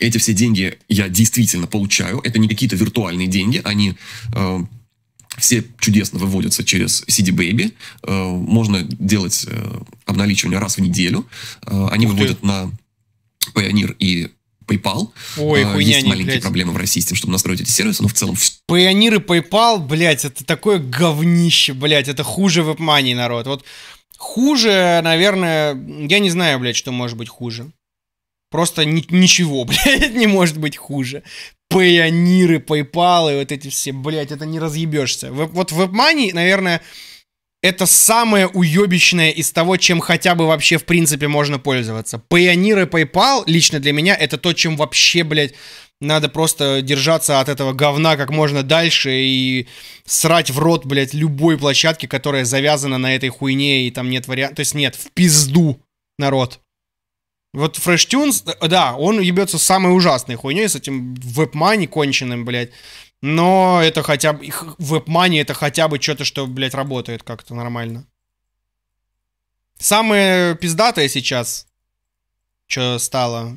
Эти все деньги я действительно получаю. Это не какие-то виртуальные деньги, они э, все чудесно выводятся через CD Baby. Э, можно делать э, обналичивание раз в неделю. Э, они Ух выводят ты. на Payoneer и PayPal. Ой, а, Есть маленькие блядь. проблемы в России с тем, чтобы настроить эти сервисы, но в целом... Payoneer и PayPal, блядь, это такое говнище, блядь, это хуже вебмании, народ. Вот хуже, наверное, я не знаю, блядь, что может быть хуже. Просто ни- ничего, блядь, не может быть хуже. Пейониры, PayPal и вот эти все, блядь, это не разъебешься. Веб- вот WebMoney, наверное, это самое уебищное из того, чем хотя бы вообще в принципе можно пользоваться. Пейониры, PayPal лично для меня это то, чем вообще, блядь, надо просто держаться от этого говна как можно дальше и срать в рот, блядь, любой площадке, которая завязана на этой хуйне и там нет варианта. То есть нет, в пизду, народ. Вот Fresh Tunes, э, да, он ебется с самой ужасной хуйней, с этим вебмани конченным, блядь. Но это хотя бы... Вебмани это хотя бы что-то, что, блядь, работает как-то нормально. Самое пиздатое сейчас, что стало.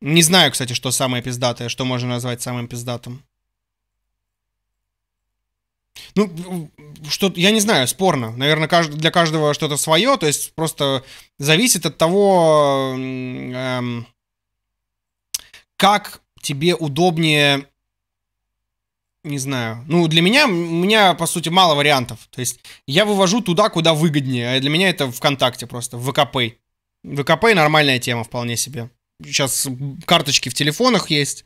Не знаю, кстати, что самое пиздатое, что можно назвать самым пиздатым. Ну, что я не знаю, спорно. Наверное, кажд, для каждого что-то свое, то есть просто зависит от того, эм, как тебе удобнее не знаю. Ну, для меня, у меня, по сути, мало вариантов. То есть я вывожу туда, куда выгоднее. А для меня это ВКонтакте просто, ВКП. ВКП нормальная тема вполне себе. Сейчас карточки в телефонах есть.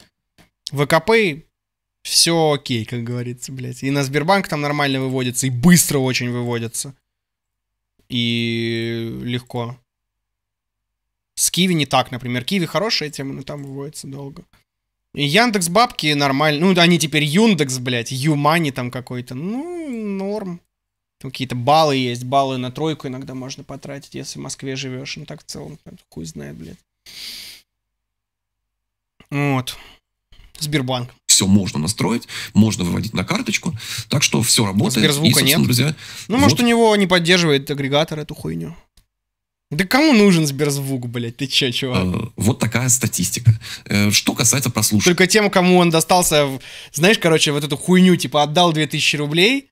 ВКП все окей, как говорится, блядь. И на Сбербанк там нормально выводится, и быстро очень выводится. И легко. С Киви не так, например. Киви хорошая тема, но там выводится долго. И Яндекс бабки нормально. Ну, они теперь Юндекс, блядь, Юмани там какой-то. Ну, норм. Там какие-то баллы есть, баллы на тройку иногда можно потратить, если в Москве живешь. Ну, так в целом, хуй знает, блядь. Вот. Сбербанк все можно настроить, можно выводить на карточку. Так что все работает. Сберзвука нет. Друзья, ну, вот. может, у него не поддерживает агрегатор эту хуйню. Да кому нужен Сберзвук, блядь? Ты че, чувак? Э, вот такая статистика. Э, что касается прослушивания. Только тем, кому он достался, знаешь, короче, вот эту хуйню, типа, отдал 2000 рублей,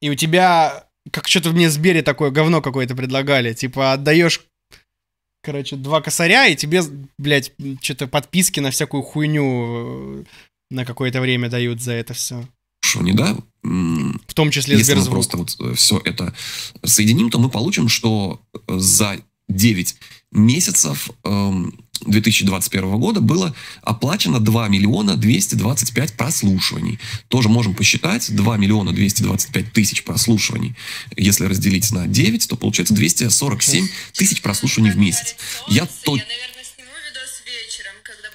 и у тебя, как что-то мне Сбере такое говно какое-то предлагали, типа, отдаешь короче, два косаря, и тебе, блядь, что-то подписки на всякую хуйню э, на какое-то время дают за это все. Что не да? В том числе Если Сберзвук. мы просто вот э, все это соединим, то мы получим, что э, за 9 месяцев 2021 эм, года было оплачено 2 миллиона 225 прослушиваний. Тоже можем посчитать 2 миллиона 225 тысяч прослушиваний. Если разделить на 9, то получается 247 тысяч прослушиваний в месяц. Я, то... я наверное, сниму видос вечером, когда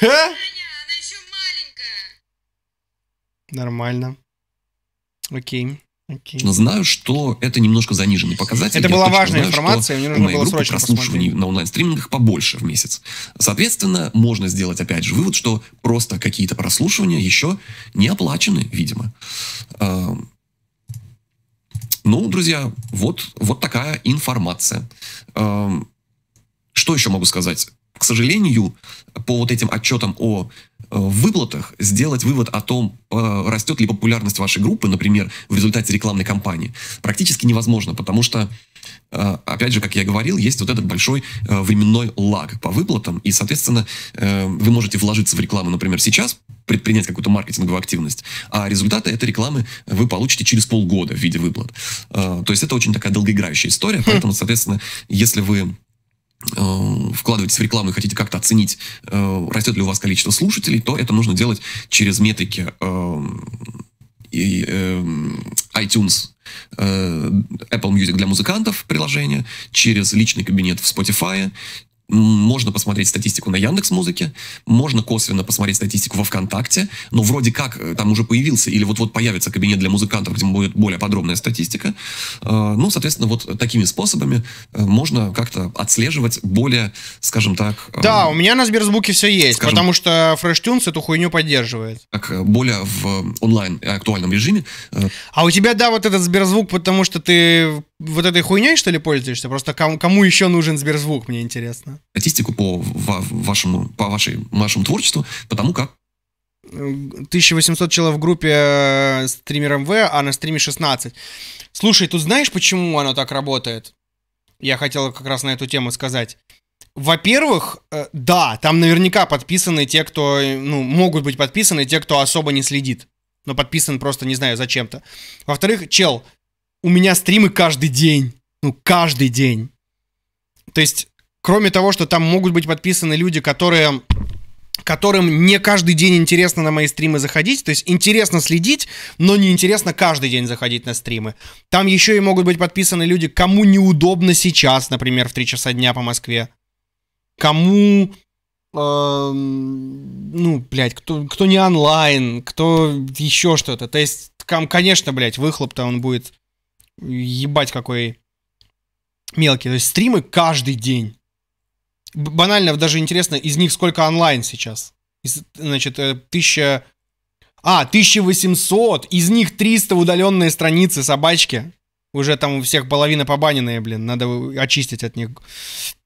Че? Нормально. Окей. Окей. Но ну, знаю, что это немножко заниженный показатель. Это Я была важная знаю, информация, мне нужно было группы срочно прослушиваний посмотреть. на онлайн-стримингах побольше в месяц. Соответственно, можно сделать, опять же, вывод, что просто какие-то прослушивания еще не оплачены, видимо. А, ну, друзья, вот, вот такая информация. А, что еще могу сказать? к сожалению, по вот этим отчетам о э, выплатах сделать вывод о том, э, растет ли популярность вашей группы, например, в результате рекламной кампании, практически невозможно, потому что, э, опять же, как я говорил, есть вот этот большой временной лаг по выплатам, и, соответственно, вы можете вложиться в рекламу, например, сейчас, предпринять какую-то маркетинговую активность, а результаты этой рекламы вы получите через полгода в виде выплат. То есть это очень такая долгоиграющая история, хм. поэтому, соответственно, если вы Э, вкладываетесь в рекламу и хотите как-то оценить, э, растет ли у вас количество слушателей, то это нужно делать через метрики э, iTunes, Apple Music для музыкантов приложение, через личный кабинет в Spotify, можно посмотреть статистику на Яндекс Музыке, можно косвенно посмотреть статистику во ВКонтакте, но вроде как э, там уже появился или вот-вот появится кабинет для музыкантов, где будет более подробная статистика. Э, ну, соответственно, вот такими способами э, можно как-то отслеживать более, скажем так... Да, у меня на Сберзвуке все есть, скажем, потому что FreshTunes эту хуйню поддерживает. Как более в онлайн актуальном режиме. А у тебя, да, вот этот Сберзвук, потому что ты вот этой хуйней, что ли, пользуешься? Просто кому, кому еще нужен Сберзвук, мне интересно. Статистику по, ва, вашему, по вашей, вашему творчеству, потому как 1800 человек в группе э, стримером В, а на стриме 16. Слушай, тут знаешь, почему оно так работает? Я хотел как раз на эту тему сказать. Во-первых, э, да, там наверняка подписаны те, кто, э, ну, могут быть подписаны те, кто особо не следит. Но подписан просто, не знаю, зачем-то. Во-вторых, чел, у меня стримы каждый день. Ну, каждый день. То есть, кроме того, что там могут быть подписаны люди, которые которым не каждый день интересно на мои стримы заходить, то есть интересно следить, но не интересно каждый день заходить на стримы. Там еще и могут быть подписаны люди, кому неудобно сейчас, например, в 3 часа дня по Москве. Кому э, ну, блядь, кто, кто не онлайн, кто еще что-то. То есть, там, конечно, блядь, выхлоп-то он будет ебать какой мелкий. То есть стримы каждый день. Банально, даже интересно, из них сколько онлайн сейчас? Из, значит, э, тысяча... А, 1800! Из них 300 удаленные страницы собачки. Уже там у всех половина побаненная, блин. Надо очистить от них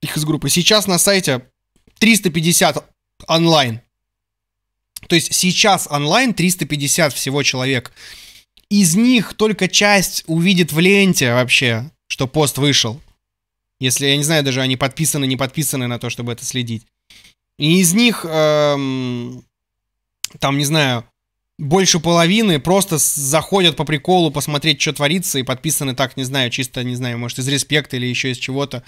их из группы. Сейчас на сайте 350 онлайн. То есть сейчас онлайн 350 всего человек из них только часть увидит в ленте вообще, что пост вышел. Если, я не знаю, даже они подписаны, не подписаны на то, чтобы это следить. И из них, эм, там, не знаю, больше половины просто заходят по приколу посмотреть, что творится, и подписаны так, не знаю, чисто, не знаю, может, из респекта или еще из чего-то.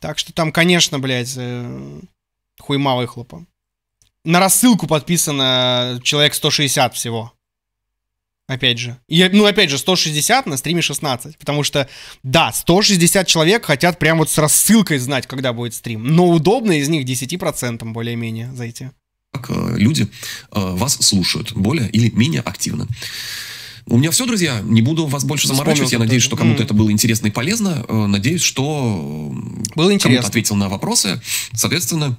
Так что там, конечно, блядь, э, хуйма выхлопа. На рассылку подписано человек 160 всего. Опять же. Я, ну, опять же, 160 на стриме 16. Потому что, да, 160 человек хотят прям вот с рассылкой знать, когда будет стрим. Но удобно из них 10% более-менее зайти. Как э, люди э, вас слушают более или менее активно. У меня все, друзья. Не буду вас больше заморачивать. Я надеюсь, что кому-то это было интересно и полезно. Э, надеюсь, что кому-то ответил на вопросы. Соответственно,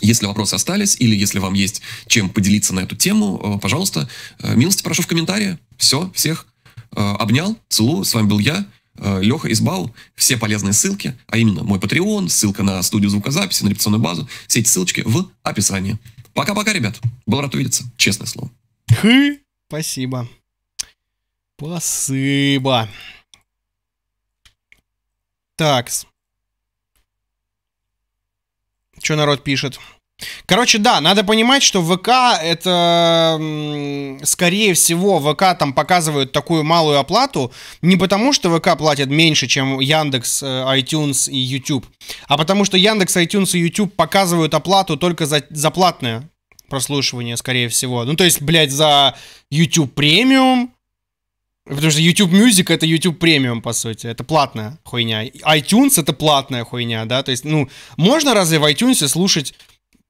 если вопросы остались, или если вам есть чем поделиться на эту тему, э, пожалуйста, э, милости прошу в комментарии. Все, всех э, обнял, целую. С вами был я, Леха Избау. Все полезные ссылки, а именно мой Patreon, ссылка на студию звукозаписи, на репетиционную базу, все эти ссылочки в описании. Пока-пока, ребят. Был рад увидеться, честное слово. Хы, спасибо. Спасибо. Такс что народ пишет. Короче, да, надо понимать, что ВК это, скорее всего, ВК там показывают такую малую оплату не потому, что ВК платят меньше, чем Яндекс, э, iTunes и YouTube, а потому что Яндекс, iTunes и YouTube показывают оплату только за, за платное прослушивание, скорее всего. Ну, то есть, блядь, за YouTube премиум, Потому что YouTube Music это YouTube Premium, по сути. Это платная хуйня. iTunes это платная хуйня, да. То есть, ну, можно разве в iTunes слушать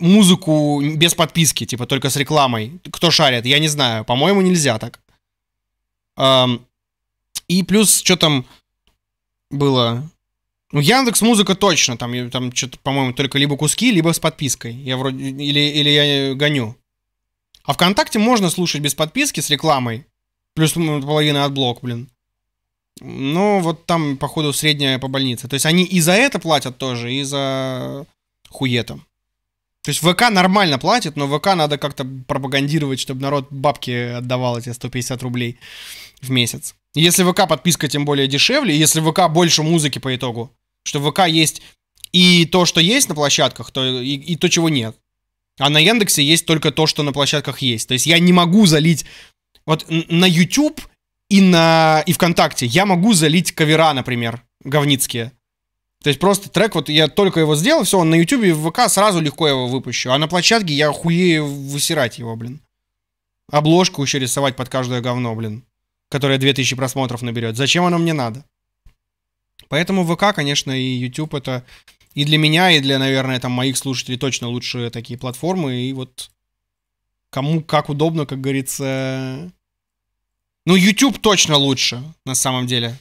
музыку без подписки, типа только с рекламой? Кто шарит? Я не знаю. По-моему, нельзя так. Эм, и плюс, что там было? Ну, Яндекс Музыка точно, там, там что-то, по-моему, только либо куски, либо с подпиской. Я вроде, или, или я гоню. А ВКонтакте можно слушать без подписки с рекламой, Плюс половина от блок, блин. Ну вот там, походу, средняя по больнице. То есть они и за это платят тоже, и за хуета. То есть ВК нормально платит, но ВК надо как-то пропагандировать, чтобы народ бабки отдавал эти 150 рублей в месяц. Если ВК подписка тем более дешевле, если ВК больше музыки по итогу, что в ВК есть и то, что есть на площадках, то и, и то, чего нет. А на Яндексе есть только то, что на площадках есть. То есть я не могу залить вот на YouTube и на и ВКонтакте я могу залить кавера, например, говницкие. То есть просто трек, вот я только его сделал, все, он на YouTube и в ВК сразу легко его выпущу. А на площадке я хуею высирать его, блин. Обложку еще рисовать под каждое говно, блин. Которое 2000 просмотров наберет. Зачем оно мне надо? Поэтому ВК, конечно, и YouTube это и для меня, и для, наверное, там моих слушателей точно лучше такие платформы. И вот кому как удобно, как говорится, ну, YouTube точно лучше, на самом деле.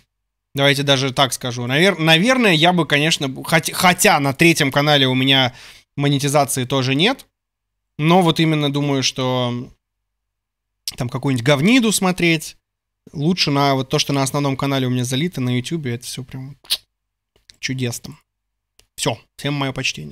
Давайте даже так скажу. Навер... Наверное, я бы, конечно, хот... хотя на третьем канале у меня монетизации тоже нет, но вот именно думаю, что там какую-нибудь говниду смотреть лучше на вот то, что на основном канале у меня залито на YouTube, это все прям чудесно. Все, всем мое почтение.